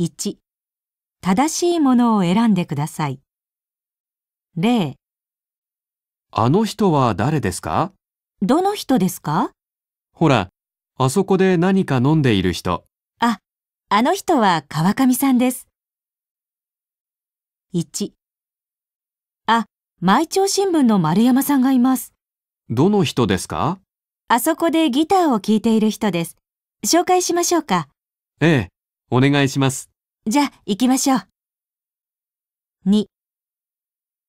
1正しいものを選んでください0あの人は誰ですかどの人ですかほら、あそこで何か飲んでいる人。あ、あの人は川上さんです。1あ、毎朝新聞の丸山さんがいます。どの人ですかあそこでギターを聴いている人です。紹介しましょうか。ええ、お願いします。じゃあ、行きましょう。2、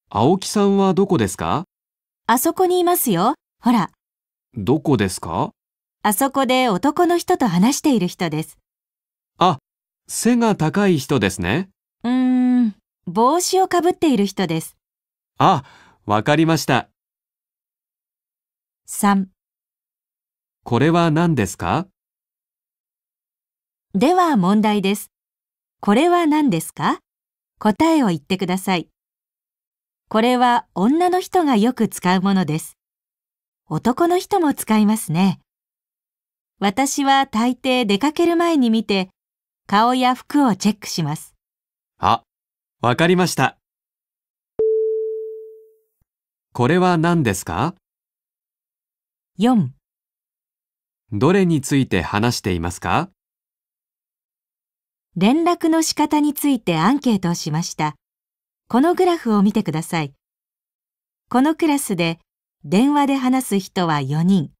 青木さんはどこですかあそこにいますよ。ほら、どこですかあそこで男の人と話している人です。あ、背が高い人ですね。うーん、帽子をかぶっている人です。あ、わかりました。3、これは何ですかでは問題です。これは何ですか答えを言ってください。これは女の人がよく使うものです。男の人も使いますね。私は大抵出かける前に見て、顔や服をチェックします。あ、わかりました。これは何ですか ?4 どれについて話していますか連絡の仕方についてアンケートをしました。このグラフを見てください。このクラスで電話で話す人は4人、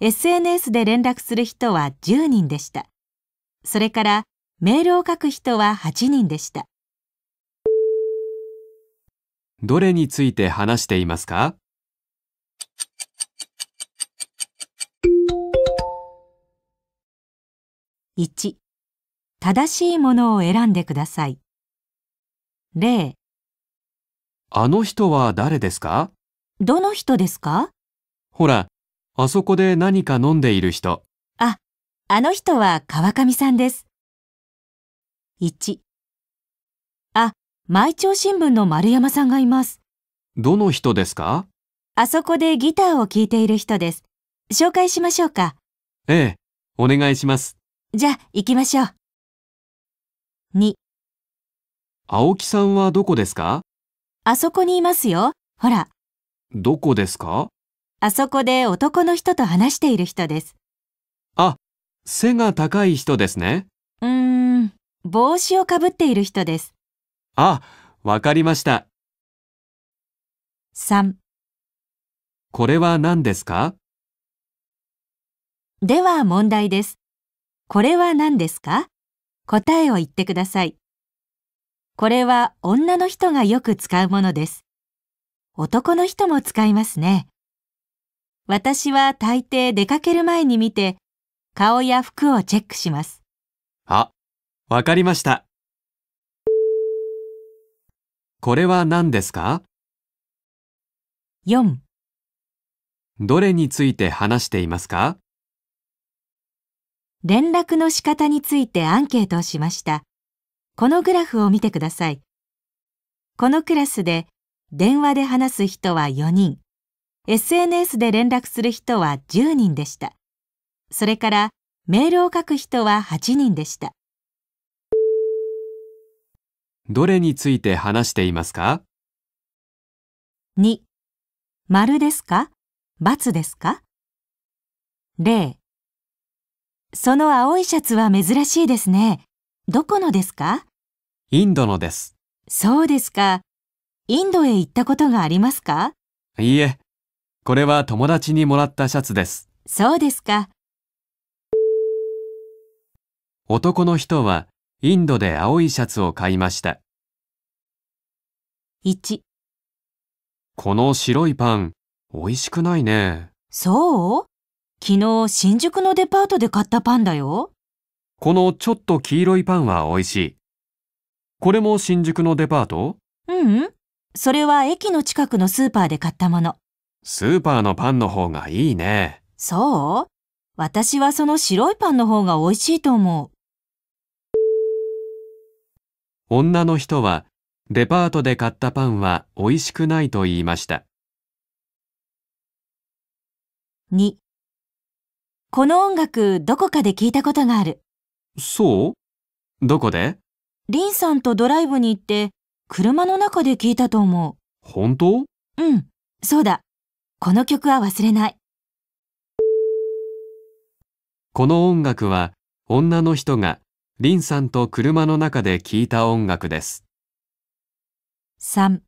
SNS で連絡する人は10人でした。それからメールを書く人は8人でした。どれについて話していますか1正しいものを選んでください。例あの人は誰ですかどの人ですかほら、あそこで何か飲んでいる人。あ、あの人は川上さんです。1あ、毎朝新聞の丸山さんがいます。どの人ですかあそこでギターを聴いている人です。紹介しましょうか。ええ、お願いします。じゃあ、行きましょう。2青木さんはどこですかあそこにいますよ。ほら。どこですかあそこで男の人と話している人です。あ、背が高い人ですね。うーん、帽子をかぶっている人です。あ、わかりました。3これは何ですかでは問題です。これは何ですか答えを言ってください。これは女の人がよく使うものです。男の人も使いますね。私は大抵出かける前に見て、顔や服をチェックします。あ、わかりました。これは何ですか ?4 どれについて話していますか連絡の仕方についてアンケートをしました。このグラフを見てください。このクラスで電話で話す人は4人、SNS で連絡する人は10人でした。それからメールを書く人は8人でした。どれについて話していますか ?2、丸ですか×ですか例その青いシャツは珍しいですね。どこのですかインドのです。そうですか。インドへ行ったことがありますかいいえ、これは友達にもらったシャツです。そうですか。男の人はインドで青いシャツを買いました。1この白いパン、美味しくないね。そう昨日新宿のデパートで買ったパンだよ。このちょっと黄色いパンは美味しい。これも新宿のデパートううん。それは駅の近くのスーパーで買ったもの。スーパーのパンの方がいいね。そう私はその白いパンの方が美味しいと思う。女の人はデパートで買ったパンは美味しくないと言いました。2この音楽どこかで聞いたことがある。そうどこでリンさんとドライブに行って車の中で聞いたと思う。本当うん、そうだ。この曲は忘れない。この音楽は女の人がリンさんと車の中で聞いた音楽です。3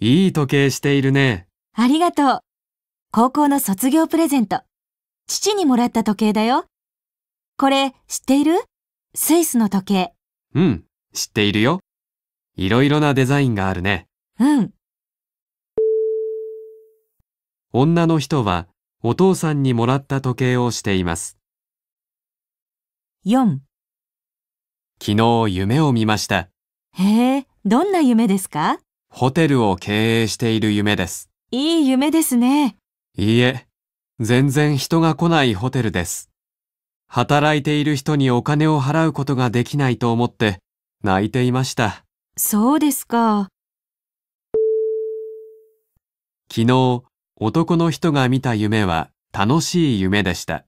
いい時計しているね。ありがとう。高校の卒業プレゼント。父にもらった時計だよ。これ、知っているスイスの時計。うん、知っているよ。いろいろなデザインがあるね。うん。女の人は、お父さんにもらった時計をしています。4昨日夢を見ました。へえ、どんな夢ですかホテルを経営している夢です。いい夢ですね。いいえ、全然人が来ないホテルです。働いている人にお金を払うことができないと思って泣いていました。そうですか。昨日、男の人が見た夢は楽しい夢でした。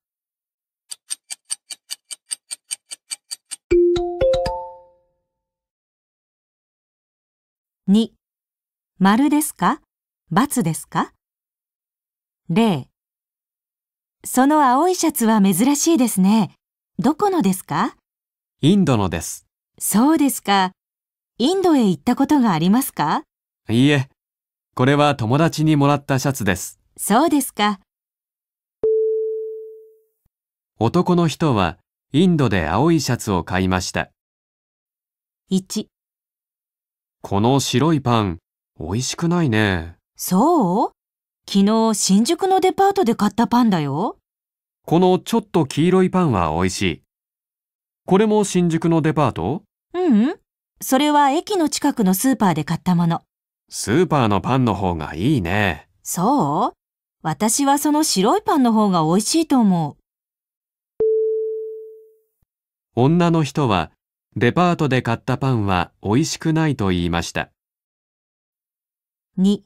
2. 丸ですか×ですか例その青いシャツは珍しいですね。どこのですかインドのです。そうですか。インドへ行ったことがありますかいいえ。これは友達にもらったシャツです。そうですか。男の人はインドで青いシャツを買いました。1この白いパン、美味しくないね。そう昨日新宿のデパートで買ったパンだよ。このちょっと黄色いパンは美味しい。これも新宿のデパートううん。それは駅の近くのスーパーで買ったもの。スーパーのパンの方がいいね。そう私はその白いパンの方が美味しいと思う。女の人はデパートで買ったパンは美味しくないと言いました。2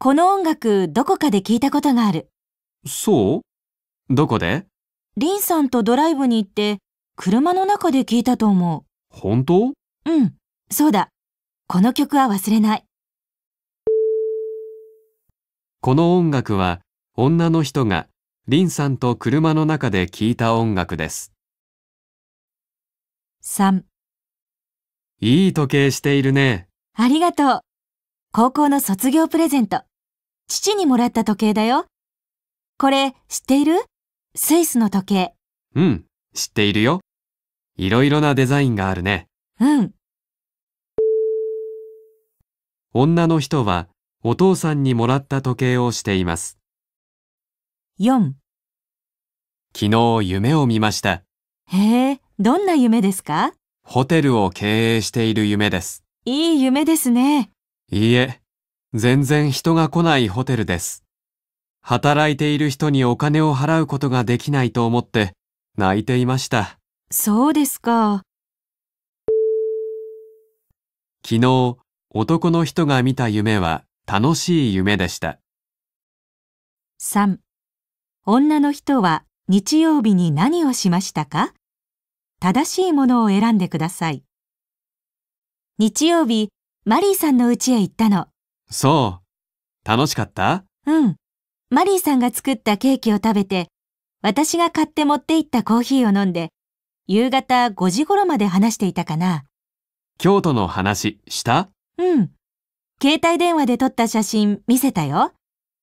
この音楽どこかで聞いたことがある。そうどこでリンさんとドライブに行って車の中で聞いたと思う。本当うん、そうだ。この曲は忘れない。この音楽は女の人がリンさんと車の中で聴いた音楽です。3いい時計しているね。ありがとう。高校の卒業プレゼント。父にもらった時計だよ。これ、知っているスイスの時計。うん、知っているよ。いろいろなデザインがあるね。うん。女の人は、お父さんにもらった時計をしています。4昨日夢を見ました。へえ、どんな夢ですかホテルを経営している夢です。いい夢ですね。いいえ、全然人が来ないホテルです。働いている人にお金を払うことができないと思って泣いていました。そうですか。昨日、男の人が見た夢は楽しい夢でした。3. 女の人は日曜日に何をしましたか正しいものを選んでください。日曜日、マリーさんの家へ行ったの。そう。楽しかったうん。マリーさんが作ったケーキを食べて、私が買って持って行ったコーヒーを飲んで、夕方5時頃まで話していたかな。京都の話したうん。携帯電話で撮った写真見せたよ。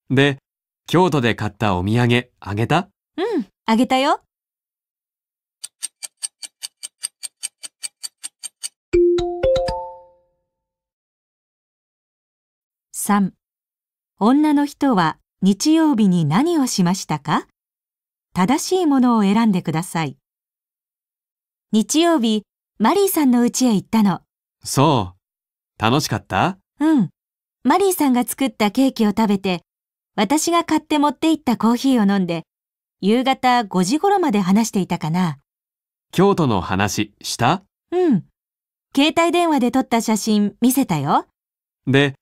で、京都で買ったお土産あげたうん、あげたよ。3女の人は日曜日に何をしましたか正しいものを選んでください。日曜日、マリーさんの家へ行ったの。そう。楽しかったうん。マリーさんが作ったケーキを食べて、私が買って持って行ったコーヒーを飲んで、夕方5時頃まで話していたかな。京都の話したうん。携帯電話で撮った写真見せたよ。で、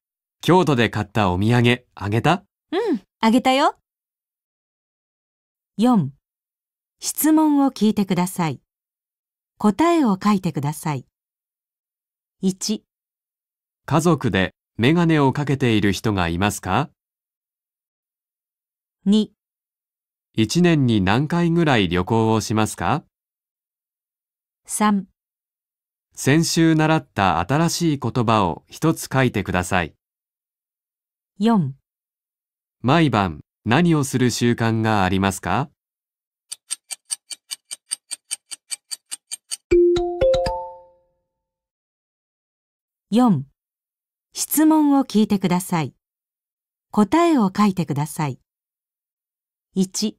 京都で買ったお土産あげたうん、あげたよ。4. 質問を聞いてください。答えを書いてください。1、家族でメガネをかけている人がいますか2、一年に何回ぐらい旅行をしますか3先週習った新しい言葉を一つ書いてください。4毎晩何をする習慣がありますか4質問を聞いてください答えを書いてください1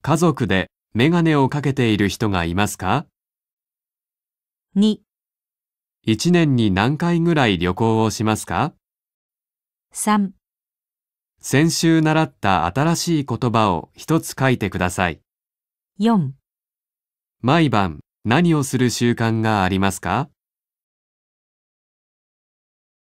家族でメガネをかけている人がいますか2 1年に何回ぐらい旅行をしますか3先週習った新しい言葉を一つ書いてください。4毎晩何をする習慣がありますか